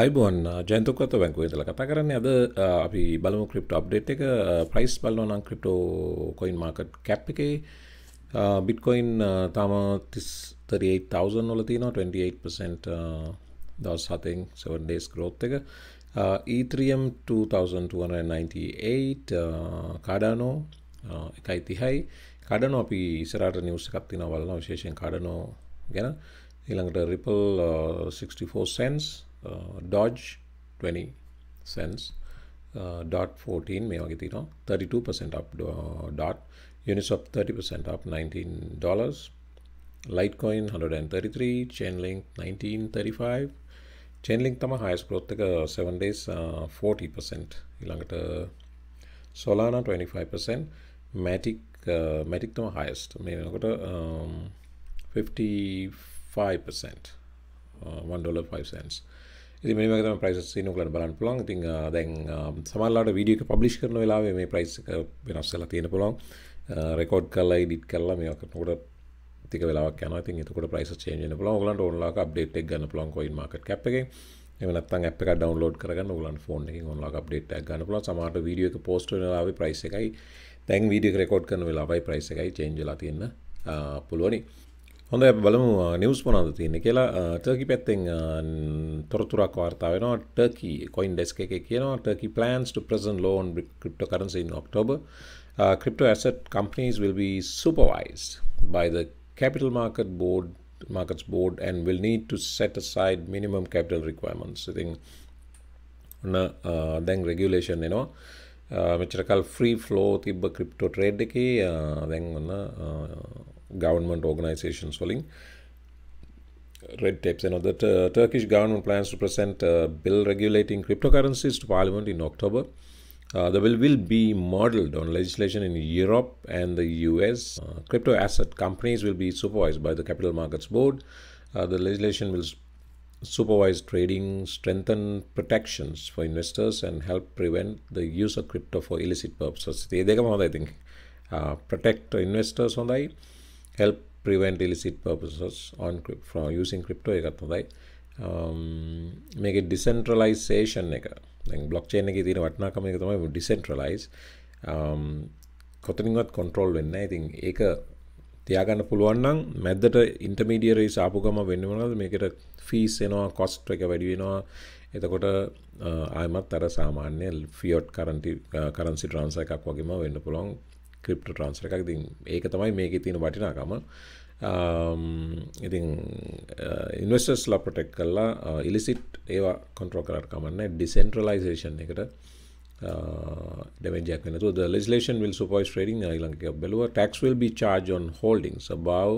අයිබෝන් ජයන්තකොත් බැංකුව දල කතා කරන්න අද අපි බලමු ක්‍රිප්ට අප්ඩේට් එක ප්‍රයිස් බලවනම් ක්‍රිප්ටෝ කොයින් මාකට් කැප් එකේ බිට්කොයින් තාම තිස්තරතවසන් නොල තින 28% දවස් සතෙන් 7ඩේස් ග්‍රෝත් එක ඊත්‍රියම් 2298 කාඩානෝ එකයි තිහයි කඩනෝ අපි ඉසරට නිවස එකක්තින වලන විශේෂෙන් කාඩනෝ ගැන ඊළඟට රිපල් 64 සන්ස් Uh, Dodge 20 cents. Uh, dot 14 මේ 32% up uh, dot units of 30% up $19 Litecoin 133 Chainlink 1935 Chainlink තම highest growth එක 7 days uh, 40% Solana 25% Matic uh, Matic තම highest මේ um, 55% $1.5 මේම ප්‍රයිස් නකලට බලන් පුළන් ඉතිං දැන් සමල්ලාට වීඩියක පබ්ලිෂ් කරන වෙලාවේ මේ ප්‍රයිස්ක වෙනස්සල තියෙන පුළොන් රෙකෝඩ් uh, කල්ලා ඉඩිට් කරලා මේ කනකොට තික වෙලාක් යන ති තකට ප්‍රයිස් චේන පුළන් ගලන්ට ඔන්ලාක අප්ඩේට් ගන්න පුලන් කොයි මකට කැප් එක එමනත්තන් අප එක ඩවන්ලෝඩ් කරගන්න ගලන් ෆෝන් එක ඔන්ලා අප්ඩේට් ගන්න පුලන් සමට වීඩියක පෝස්ට ලාව ප්‍රයිස් එකයි තැන් වීඩිය රෙකෝඩ් කරන වෙලාවයි ප්‍රයිස් එකයි චේන්ජලා තියන්න uh, පුළුවනි හොඳ බලමු නිවස් මොනද තියන්නේ කියලා ටර්කි පැත්තෙන් තොරතුරක් වාර්තාාවෙනවා ටර්කි කොයින් ඩෙස්ක එක කියනවා Turkey plans to present loan crypto currency in October uh, crypto asset companies will be supervised by the capital market board markets board and will need to set aside minimum capital requirements i think ඔන්න දැන් regulation එනවා මෙච්චර කල් free flow තිබ්බ crypto trade එකේ දැන් ඔන්න government organizations following red tapes. You know, the uh, Turkish government plans to present a bill regulating cryptocurrencies to parliament in October. Uh, the bill will be modeled on legislation in Europe and the US. Uh, crypto asset companies will be supervised by the Capital Markets Board. Uh, the legislation will supervise trading, strengthen protections for investors, and help prevent the use of crypto for illicit purposes. They, come on, I think. Uh, protect investors on the help prevent illicit purposes on from using crypto එකත් හොඳයි මේක ඩිසන්ට්‍රලයිසේෂන් එක blockchain එක තියෙන වටනාකම එක තමයි ඩිසන්ට්‍රලයිස් um, කොතනින්වත් control වෙන්න ඉතින් ඒක තියාගන්න පුළුවන්නම් මැද්දට ඉන්ටමීඩියරයි සාපුගම වෙන්නවනද මේකට ෆීස් එනවා කොස්ට් එක වැඩිවෙනවා එතකොට uh, ආයමත් අර සාමාන්‍ය ෆියෝට් කරන්ටි කරන්සි ට්‍රන්ස එකක් වගේම වෙන්න පුළොන් ක්‍රිප්ට ට්‍රන්ස්ර එකක් ති ඒක තමයි මේක තියෙන වටිනාකම um, ඉතින් ඉන්වස්ටර්ස් uh, ලා පොටෙක් කල්ලා ඉලිසිට් ඒවා කොන්ට්‍රෝ කරට කමන්න ඩිසෙන්ට්‍රලයිසේෂන් එකට damage happened. So the legislation will supervise trading in Sri Lanka. Below, tax will be charged on holdings above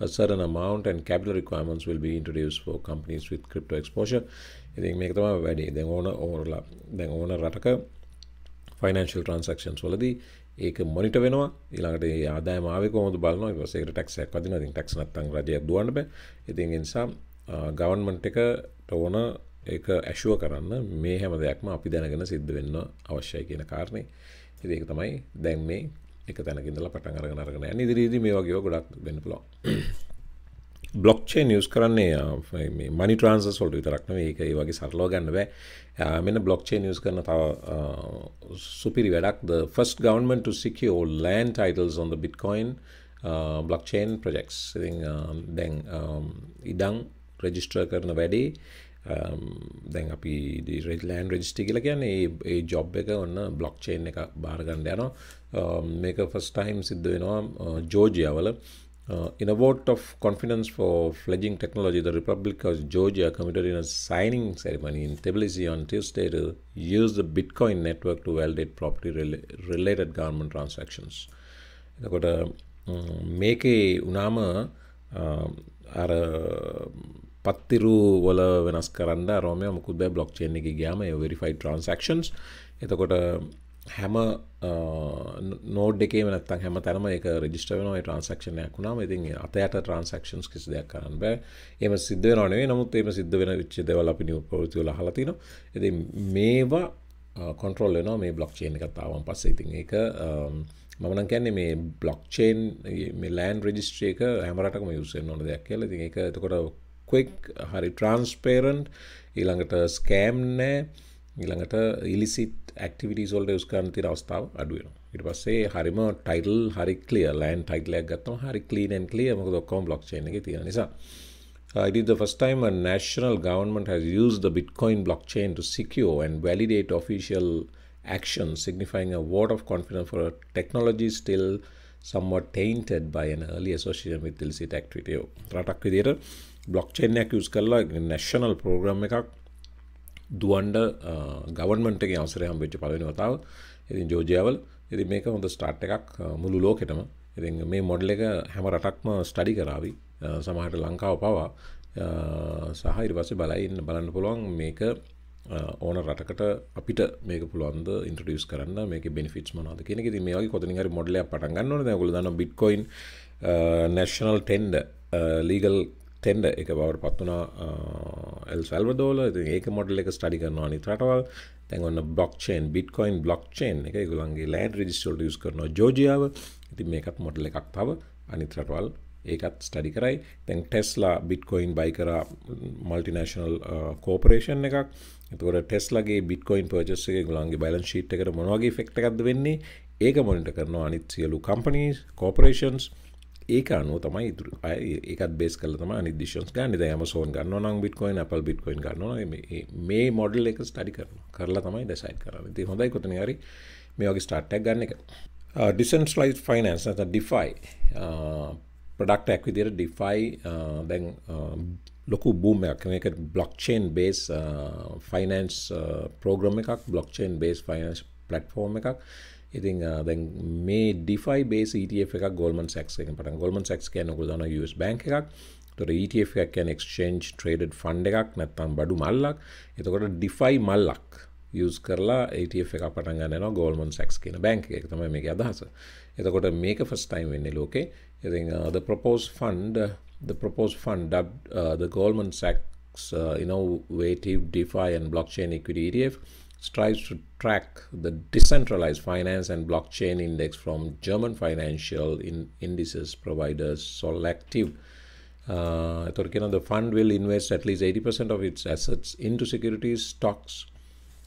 a certain amount, and capital requirements will be introduced for companies with crypto exposure. ඉතින් මේක තමයි වැඩේ. දැන් ඕන ඕනලා දැන් ඕන රටක ෆනන්ශල් transactions වලද ඒක මොනිට වෙනවා ඉලාට ආදායම ආවකෝද බලන වසේ ටක්ෂයක් වදින ති ටක්ෂ නත්තන් රජය දුවන්න බ ඉතින් නිසා ගවන්මන්ට එක ටෝන ඒක ඇශුව කරන්න මේ හැම දෙයක්ම අපි දැනගෙන සිද්ධ වෙන්න අවශ්‍යයි කියන කාරණය ඒක තමයි දැන් මේ එක තැනකිදල පටන් අරගෙන අරගෙන ඉදිරිදී මේ වගේ ගොඩක් වෙන්න පුලො බ්ලොක්්චේ නිියස් කරන්නේ මනි ට්‍රන්ස සොල්ට විතරක්න ඒක ඒ වගේ සරලෝ ගන්න බෑ මෙන්න බ්ලොක්්චේ නිියස් කරන තව සුපිරි වැඩක් the first government to secure land titles on the bitcoin uh, blockchain projects ඉතින් දැන් ඉඩං රෙජිස්ටර් කරන වැඩේ දැන් අපි රෙල්ලෑන් රෙජිස්ටි කියල කියන ඒ ජොබ් එක ඔන්න බ්ලොක්්චේන් එක භාරගණ්ඩ යනවා මේක ෆස්ටයිම් සිද්ධ වෙනවා ජෝජියවල Uh, in a vote of confidence for fledging technology, the Republic of Georgia committed in a signing ceremony in Tbilisi on Tuesday to use the Bitcoin network to validate property rela related government transactions. එතකොට මේකේ උනාම අර පත්තිරු වල වෙනස් කරන්න රෝමය මුකුද blockchain එක ගයාම transactions එතකොට හැම නෝඩ් එකේ නත්තන් හැම තරම එක රජිස්ටවනයි ට්‍රන්සක්ෂණයක් වුණා ඉතින් අතයට ට්‍රන්සක්ෂන්ස් කිසි දෙයක් කරන්න බෑ එම සිද්ධ වෙනේ නමුත් එම සිද්ධ වෙන විච්ච දෙවල පිනි පොතිවල හලතින ඇති මේවා කොන්ට්‍රෝල් වෙනවා මේ බ්ලොක්්චේන කතාවන් පස්සේ ඉතින් එක මමන කැන්නේ මේ බ්ලොක්්චේන් ලෑන් රජිස්ට්‍රේක හැමරටම යුසෙන් නොන දෙයක් කියල ති එක එතකොට ක්වෙක් හරි ට්‍රන්ස්පේරන්් ඊළඟට ස්කෑම් නෑ ඊළඟට ඉලිසිත් activities වලට යූස් කරන්න තියෙන අවස්ථාව අඩු වෙනවා. ඊට පස්සේ හරිම ටයිටල් හරි clear land title එකක් ගත්තම හරි clean and clear මොකද ඔක්කොම blockchain එකේ තියෙන නිසා. Uh, it is the first time a national government has used the Bitcoin blockchain to secure and validate official actions, signifying a vote of confidence for a technology still somewhat tainted by an early association with illicit activity. රටක් විදියට blockchain එකක් use කරලා national program එකක් දුවන්ඩ ගවන්මට අවසරයම් වෙච්ච පලවෙන වතාව ඉතින් ජෝජයවල් එති මේක හොඳ start එකක් මුළු ලෝකෙටම ඉති මේ මොඩ්ල එක හැම රටක්ම ස්ටඩි කරාවි සමහට ලංකාව පවා සහහිරි පස බලයින්න බලන්න පුළුවන් මේක ඕන රටකට අපිට මේක පුළුවන්ද ඉන්ට්‍රඩියස් කරන්න මේක බිනිිට් මනාද කියෙනෙ ති මේගේ කොතනිහරි මොඩල පටන්ගන්න ගොලදන Bitcoin national tender legal tender එක බවට පත්වනා එල් සල්වදෝල ඒක මොඩල් එක ස්ටඩි කරනවා නිතරටවල් තැන්වන්න බ්ලොක්්චේන් බිට්කොයින් බ්ලොක්්චේන් එක ගුලන්ගේ ලෑඩ රජිස්ටල් ියස් කරන ජෝජියාව ඉති මේකත් මොඩල එකක් තව අනිතරටවල් ඒකත් ස්ටඩි කරයි තැන් ටෙස්ලා බිට්කොයින් බයි කර මල්ටිනේශනල් කෝපරේෂන් එකක් එතුකට ටෙස්ලගේ බිට්කොයින් පර්ජස් එක ගුලන්ගේ බලන් ශීට් එකට මොනවාගේ ෆෙක්ටකක්ද වෙන්නේ ඒක මොනිට කරනවා අනිත් සියලු කම්පනීස් කෝපරේෂන්ස් ඒක අනුව තමයි ඉතුර එකත් බෙස් කල තම නිදිශෂන් ගන්න දෑම සෝන් ගන්න නම් බිට්කොයින් අපල් බිට්කොයින් ගන්න මේ මොඩල් එක ස්ටඩි කරන කරලා තමයි ඩෙසයිට් කරන්න ති හොඳයි කොතන හරි මේ වගේ ස්ටාර්ට්ටක් ගන්න එක ඩිසන්ස් ලයිස් ෆයිනන්ස් නත ඩිෆයි ප්‍රඩක්ට ඇක් විදිර ඩිෆයි දැන් uh, ලොකු බූමයක් එක බ්ලොක්්චේන් බේස් ෆයිනන්ස් පෝග්‍රම එකක් බ්ලොක්්චේන් බේස් ෆයිනන්ස් පලට්ෆෝර්ම එකක් ඉතින් දැන් මේ ඩිෆයි බේස් ETF එක ගොල්මන් සැක්ස් එක පට ගොල්මන් සැක්ස් කියන ඔකුල දන US බැංක එකක් තොර ETF එකක් කියන එක්ස්චේන්ජ් ට්‍රේඩඩ් ෆන්ඩ් එකක් නැත්තම් බඩු මල්ලක් එතකොට ඩිෆයි මල්ලක් යස් කරලා ATF e එක පටන් ගන්න ගොල්මන් සැක්ස් කියන බැංක එක තම මේක අදහස එතකොට මේක ෆස්ටයිම් වෙන්න ලෝකේ ඉති propose fund propose fund Goldman සැක්ස් ඉනෝවේටව ඩිෆයි න් blockchain equity ETF strives to track the decentralized finance and blockchain index from German financial in indices provider Solactive. Uh, the fund will invest at least 80% of its assets into securities, stocks,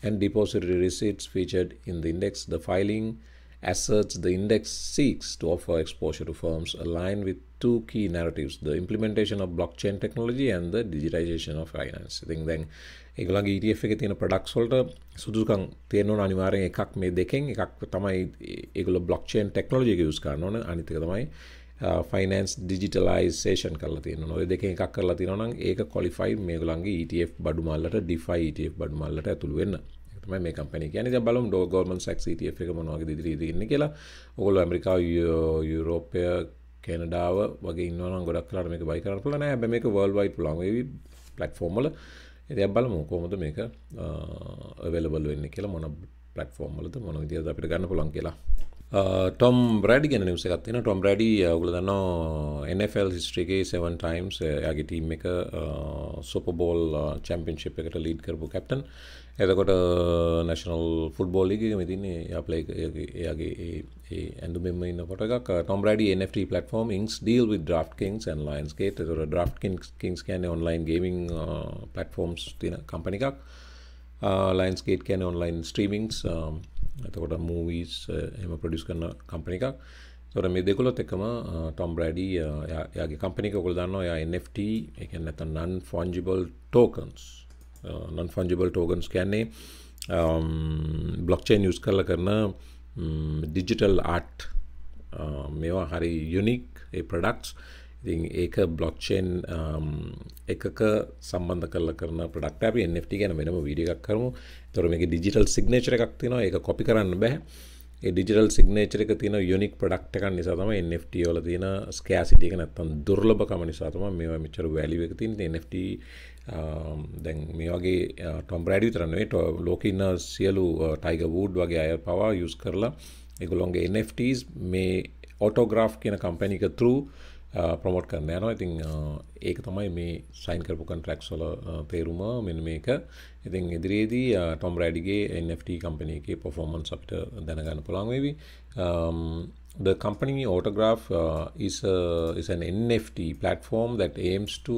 and depository receipts featured in the index. The filing asserts the index seeks to offer exposure to firms aligned with two key narratives the implementation of blockchain technology and the digitization of finance ඉතින් දැන් ඒගොල්ලන්ගේ ETF එකේ තියෙන products වලට සුදුසුකම් තියෙන්න ඕන අනිවාර්යෙන් එකක් මේ දෙකෙන් එකක් තමයි ඒගොල්ලෝ blockchain technology එක use කරන ඕන අනිත් එක තමයි ෆයිනන්ස් ඩිජිටලයිසේෂන් කරලා තියෙන ඔය දෙක එකක් කරලා තියෙනවා නම් ඒක ක්වොලිෆයි මේගොල්ලන්ගේ ETF බඩු මල්ලට DeFi ETF බඩු මල්ලට ඇතුළු වෙන්න. ඒක තමයි මේ කම්පැනි කියන්නේ. දැන් බලමු ඩෝ ගවර්න්මන්ට් සැක්ස් ETF එක මොන වගේ ඉදිරියේ ඉන්නේ කියලා. ඔයගොල්ලෝ ඇමරිකාව යුරෝපය කැනඩාව වගේ න්න ගොඩක් කලාට මේක බයි කරන්න පුලන හැබ මේක වල් වයි පුලන්වවි පලට්ෆෝර්මල එදයක් බල මෝකෝමද මේක අවලබල වෙන්න කියලා මොන පලට්ෆෝර්මලද මොන විදිද අපිට ගන්න පුලන් කියලා ටොම් බ්‍රඩි ගෙන නිවස එකත්තින ටොම් බ්‍රඩි ගල දන්න එFල් හිස්ට්‍රගේ සවන් ටයිම්ස් යගේ ටීම් එක සොපබෝල් uh, චැම්පියන්ශිප් uh, එකට ලීඩ් කරපු කැප්ටන් එතකොට නැශනල් ෆුඩ්බෝල් ලිග මෙතින්නේ යපලේ එයාගේ ඇඳු මෙම ඉන්න කොටක් ටොම් බ්‍රඩි NFT පලටෆෝර්ම් ඉන්ස් ඩීල් වි ්‍රා් කින්ස් න් ලයින්ස්ගේ තොර ්‍රා් කින්ස් කියන ඔන්ලයින් ගේමින් පලටෆෝර්ම්ස් තින කම්පනිකක් ලයින්ස්ගේට කියන ඔන්ලයින් ස්ට්‍රීමිංස් ඇතකොට මූවීස් එම ප්‍රඩියස් කරන කම්පනිකක් තොර මේ දෙකොලොත් එකම ටොම් බ්‍රඩි යාගේ කම්පනික කොල් දන්න ඔයා NFT එක නැත නන් ෆොන්ජිබල් ටෝකන්ස් නන් ෆොන්ජිබල් ටෝකන්ස් කියන්නේ බ්ලොක්්චයින් යස් කරල කරන ඩිජිටල් ආට් මේවා හරි යුනික් ඒ ප්‍රඩක්ස් ඉතින් ඒක බ්ලොක්්චෙන් um, එකක සම්බන්ධ කල කරන පඩක් අප එFT ගැන වෙනම විඩියක් කරමු තොරම මේ ඩිජිටල් සිගනේචර එකක් තිනවා ඒ කොපි කරන්න බැහැ ඩිජිටල් සිගනේචර එක තින යුනික් ප්‍රඩක්් එකන් නිසාතම NFT ෝල තින ස්කෑසිටියක නැත්තන් දුර්ලභකම නිසාතම මේ මිචර වැලිව එක තින් NFT um, දැන් මේ වගේ ටොම් බ්‍රඩි තරන්නේ ලෝකඉන්න සියලු ටයිග uh, වූඩ් වගේ අය පවා යුස් කරලා එකගොළොන්ගේ NFTs මේ ඔටෝග්‍රාෆ් කියන කම්පැනික තුරු ප්‍රමෝට් uh, කරන්න යනවා ඉතින් uh, ඒක තමයි මේ සයින් කරපු කන්ට්‍රක්සල uh, තේරුම මෙන්න මේක ඉතින් ඉදිරියේදී ටොම් රඩිගේ NFT කම්පනය එක පොෆෝමන්ස් අපිට දැනගන්න පුළන්වෙවි um, The company Autograph uh, is, a, is an NFT platform that aims to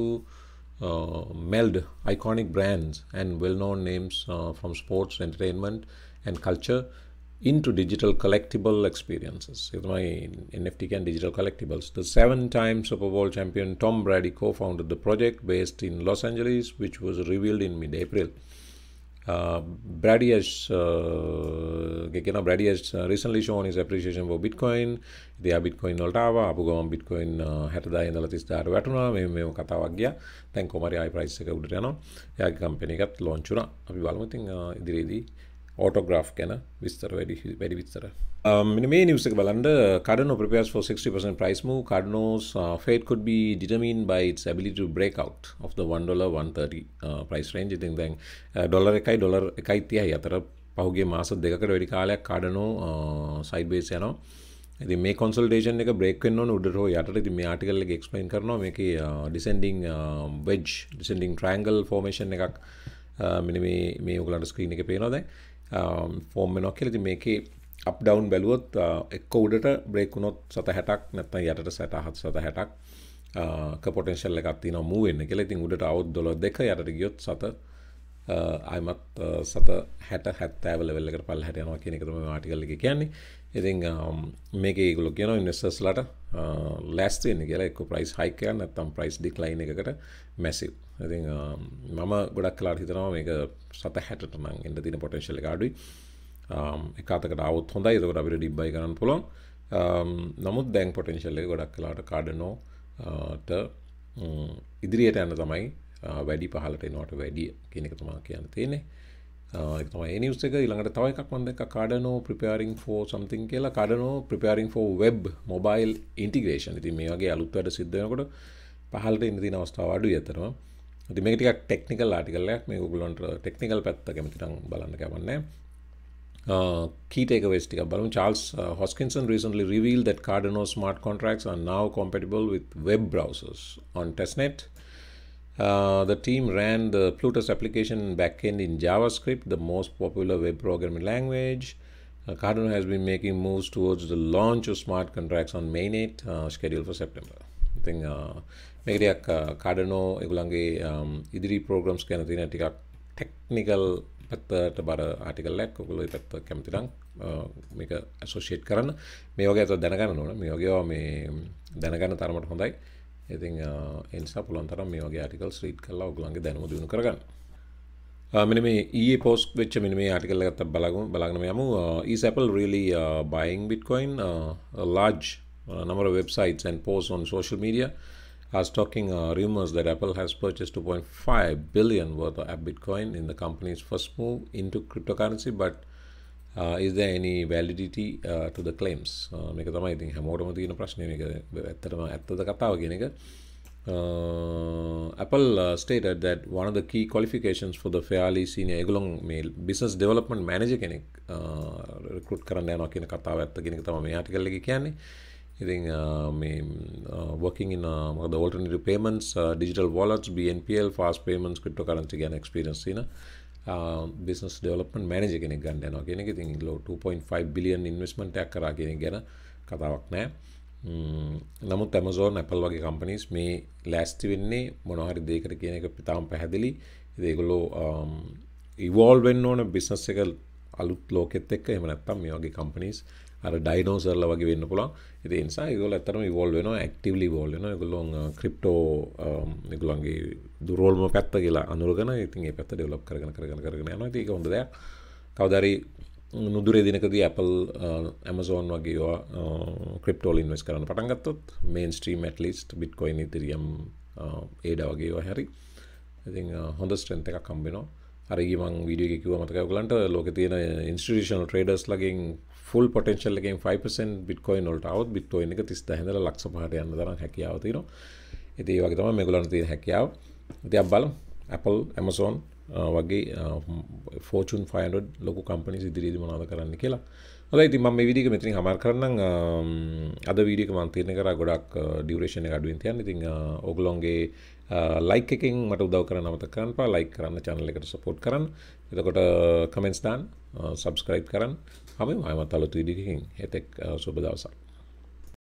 uh, meld iconic brands and well-known names uh, from sports, entertainment, and culture into digital collectible experiences with my NFT and digital collectibles. The seven time Super Bowl champion Tom Brady co founded the project based in Los Angeles, which was revealed in mid April. Uh, Brady has, uh, Brady has uh, recently shown his appreciation for Bitcoin. දෙයා Bitcoin වලට ආවා අප ගම Bitcoin හැටදා ඉඳල තිස්දාට වැටුණා මේ මෙම කතාවක් ගියා දැන් කොමරි ආයි ප්‍රයිස් එක උඩට යනවා එයාගේ කම්පැනි එකත් ලොන්ච් වුණා අපි බලමු ඉතින් uh, ඉදිරියේදී ඕටෝග්‍රා් ගැන විස්තර වැඩි වැඩි විත්තර um, මේ නිවසක බලන්ඩ කඩන ප්‍රපස් for 60% price move Cardano's uh, fate could be determined by its ability to break out of the $1.130 uh, price range ඉතින් දැන් ඩොලර් uh, එකයි ඩොලර් එකයි තියයි අතර පහුගේ මාස දෙකට වැඩි කාලයක් කාඩනෝ සයිඩ්බේස් uh, යනවා ඇති මේ කොන්සල්ටේෂන් එක බ්‍රේක්වෙන්න උඩරෝ යට ති මේ ආටිකල්ල එක්ස්පයින් කරනවා මේක ඩිසන්ඩිං වෙජ් ඩිසන්ඩිං ට්‍රයින්ගල් ෆෝර්මේෂන් එකක් uh, මිනි මේ ඔගලන්ට ස්ක්‍රීන එක පේනොදැ ෆෝර්ම් වෙනක් කියලති මේකේ අප ඩවන් බැලුවොත් එක්ක උඩට බ්‍රේකුණොත් සත හැටක් නැත්ත යටට සැට හත් සත හැටක් පොටෙන්ශල්ල එකත්ති නොමුව වෙන්න කෙලෙතින් උඩට අවුත් දොල දෙක යටට ගියොත් සත අයමත් සත හැට හැත්තෑව ලෙල්ලකට පල් හැටයනවා කෙනෙකරම ආටිකල්ලි කියන්නේ ඉතින් මේක ඒගුලු කියන ඉනිස්සස්ලට ලැස්තිවෙන්න කියලා එක්ක ප්‍රයිස් හයිකයන්න ඇත්තම් ප්‍රයිස් ඩික් ලයින එකට මැසිව් ඉති මම ගොඩක් කලාට හිතනවා මේක සත හැට නම් එන්න තින පොටෙන්ශල ගාඩුයි එකතකට අවුත් හොඳයි තකට අපිට ඩිබ්බයි කරන්න පුළොන් නමුත් දැන් පොටෙන්ශල්ලේ ගොඩක් කලාට කාඩනෝට ඉදිරියට යන්න තමයි වැඩි පහලට එනවට වැඩිය කෙනෙක තමා කියන්න තියෙනෙ නිස් එක ළඟට තව එකක් වන්දක කඩනෝ ප්‍රපරිින් ෝ සම්තින් කියලා කඩනෝ ප්‍රපරිින් ෝ වෙබ් මොබයිල් ඉන්ටිග්‍රේෂන් ඉති මේ වගේ අලුත් වැඩ සිද්ධනකොට පහලට ඉඳදින අවස්ථාව අඩු ඇතරවා ති මේ ටිකක් ටෙක්නිකල් ආටිකල්ලයක් මේ ගුලන්ට ටෙක්නිකල් පැත්ත කැමතිටම් බලන්න කැවන්නේ Keytakeaways ටික බලමු Charles uh, Hoskinson recently revealed that Cardano smart contracts are now compatible with web browsers on testnet uh, Uh, the team ran the Plutus application backend in JavaScript, the most popular web programming language. Uh, Cardano has been making moves towards the launch of smart contracts on mainnet, uh, scheduled for September. ඉතින් මේකටයක් කාඩනෝ එගුලන්ගේ ඉදිරි programmes ගැන තියෙන ටිකක් technical පැත්තට බර ආටිකල්ලක් ඔකුලොයි පැත්ත කැමතිරං uh, මේක ඇසෝෂේට් කරන්න මේ වගේ ඇත දැනගන්න ඕන මේ වගේ මේ um, දැනගන්න තරමට හොඳයි ඉතින් එනිසා පුළන් තරම් මේ වගේ අටිකල් ්‍රීට් කල්ලා ඔගලන්ගේ දැනම දුණු කරගන්න මෙන මේ ඒ පෝස් වෙච්ච මෙන මේ අටිකල්ල ගත්ත බලගු බලගනම යමු Apple really uh, buying bitcoin uh, a large uh, number of websites and posts on social media are talking uh, rumors that Apple has purchased 2.5 billion worth of Bitcoin in the company's first move into cryptocurrency, but ඉද එනි වැලිඩිට ටු ද කලම්ස් මේක තමයි ඉතින් හැමෝටම තියෙන ප්‍රශ්නය එක ඇත්තටම ඇත්තද කතාව කියෙන එක uh, Apple uh, stated that one of the key qualifications for the fairly senior ඒගොල්ලොන් මේ business development manager කෙනෙක් uh, recruit කරන්න යනවා කියන කතාව ඇත්ත කියන එක තමයි මේ article එකේ කියන්නේ. ඉතින් uh, මේ working in uh, මොකද alternative payments, uh, digital wallets, BNPL, fast payments, cryptocurrency ගැන experience තියෙන බිස්නස් ඩෙවලපන් මෑනජ කෙනෙ ගන්න යනවා කෙනෙ ඉතින් ලෝ 2.5 බිලියන් ඉන්වස්මටයක් කරා කියෙන ගැන කතාවක් නෑ නමුත් ඇමසෝන් ඇපල් වගේ කම්පනිස් මේ ලෑස්ති වෙන්නේ මොනහරි දේකට කියන එක පිතාම් පැහැදිලි ඒගොලෝ ඉවෝල් වෙන්න ඕන බිස්නස් එක අලුත් ලෝකෙත් එක් එම නැත්තම් මේ වගේ කම්පනිස් අර ඩයිනෝසර්ල වගේ වෙන්න පුළුවන් ඉතින් නිසා ඒගොල්ලෝ ඇත්තටම ඉවෝල්ව් වෙනවා ඇක්ටිව්ලි ඉවෝල්ව් වෙනවා ඒගොල්ලෝ ක්‍රිප්ටෝ ඒගොල්ලන්ගේ දුර්වලම පැත්ත කියලා අනුරගෙන ඉතින් ඒ පැත්ත ඩෙවලොප් කරගෙන කරගෙන කරගෙන යනවා ඉතින් ඒක හොඳ දෙයක් කවදාරි නුදුරේ දිනකදී Apple Amazon වගේ ඒවා ක්‍රිප්ටෝල් ඉන්වෙස්ට් කරන්න පටන් ගත්තොත් මේන්ස්ට්‍රීම් ඇට්ලිස්ට් බිට්කොයින් ඉතිරියම් ඒඩා වගේ ඒවා හැරි ඉතින් හොඳ ස්ට්‍රෙන්ත් එකක් හම්බෙනවා අරගේමං විඩියෝ කිව මතක ගලන්ට ලෝක තියෙන ඉන්ස්ටිෂනල් ට්‍රේඩස් ලගින් ෆුල් පොටෙන්ශල්ලකින් 5පසන් බිට්කොයින් නොට අවත් බිත්ව එක තිස් හැඳල ලක්ෂ පහට යන්න දරන හැකියාව තින ඇති වගේ තම මෙගලන තිය හැකියාව දෙයක් බල Apple ඇමසෝන් වගේ ෆෝචන් 500 ලොකු කම්පනි සිදිරීද මනාද කරන්න කියලා අද ඉති මම විඩික මෙතින් හමර කරන්න අද වීඩික මන්තීරණ කර ගොඩක් ඩියවරේෂණ අඩුවෙන් තියන්න ඉතිං ඔගලොන්ගේ ලයික් එකින් මට උදව කර නමත කරන්න පා ලයි කරන්න චැනල එකට සපෝට් කරන්න එතකොට කමෙන්ස්ථාන් සබස්ක්‍රයිප් කරන්න හමයි මමත් අලුතු ඉදිකින් එතෙක් සුබ දවසක්